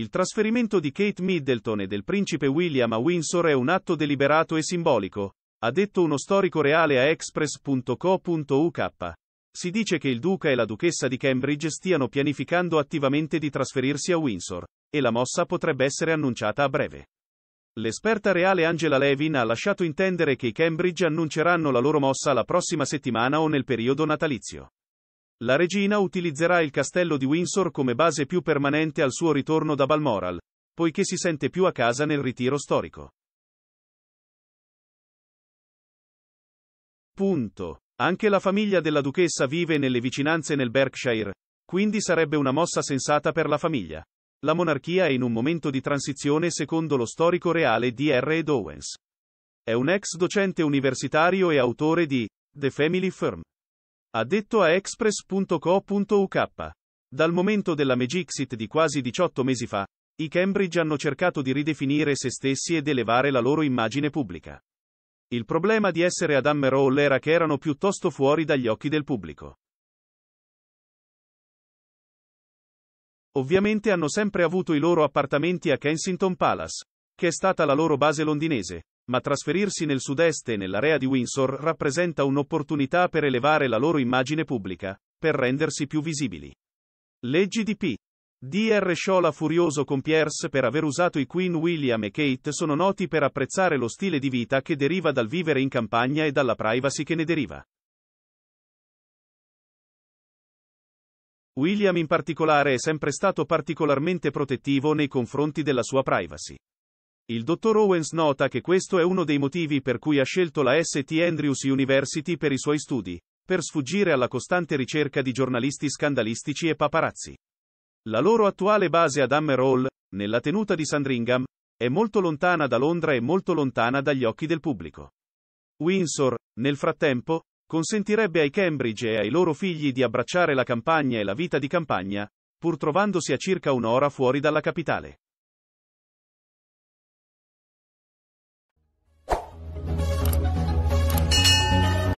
Il trasferimento di Kate Middleton e del principe William a Windsor è un atto deliberato e simbolico, ha detto uno storico reale a express.co.uk. Si dice che il duca e la duchessa di Cambridge stiano pianificando attivamente di trasferirsi a Windsor, e la mossa potrebbe essere annunciata a breve. L'esperta reale Angela Levin ha lasciato intendere che i Cambridge annunceranno la loro mossa la prossima settimana o nel periodo natalizio. La regina utilizzerà il castello di Windsor come base più permanente al suo ritorno da Balmoral, poiché si sente più a casa nel ritiro storico. Punto. Anche la famiglia della duchessa vive nelle vicinanze nel Berkshire, quindi sarebbe una mossa sensata per la famiglia. La monarchia è in un momento di transizione secondo lo storico reale di R. Ed Owens. È un ex docente universitario e autore di The Family Firm. Ha detto a express.co.uk. Dal momento della Megixit di quasi 18 mesi fa, i Cambridge hanno cercato di ridefinire se stessi ed elevare la loro immagine pubblica. Il problema di essere ad Hammerhall era che erano piuttosto fuori dagli occhi del pubblico. Ovviamente hanno sempre avuto i loro appartamenti a Kensington Palace, che è stata la loro base londinese, ma trasferirsi nel sud-est e nell'area di Windsor rappresenta un'opportunità per elevare la loro immagine pubblica, per rendersi più visibili. Leggi di P. D.R. Sciola furioso con Pierce per aver usato i Queen William e Kate sono noti per apprezzare lo stile di vita che deriva dal vivere in campagna e dalla privacy che ne deriva. William in particolare è sempre stato particolarmente protettivo nei confronti della sua privacy. Il dottor Owens nota che questo è uno dei motivi per cui ha scelto la St. Andrews University per i suoi studi, per sfuggire alla costante ricerca di giornalisti scandalistici e paparazzi. La loro attuale base ad Hammer Hall, nella tenuta di Sandringham, è molto lontana da Londra e molto lontana dagli occhi del pubblico. Windsor, nel frattempo, consentirebbe ai Cambridge e ai loro figli di abbracciare la campagna e la vita di campagna, pur trovandosi a circa un'ora fuori dalla capitale.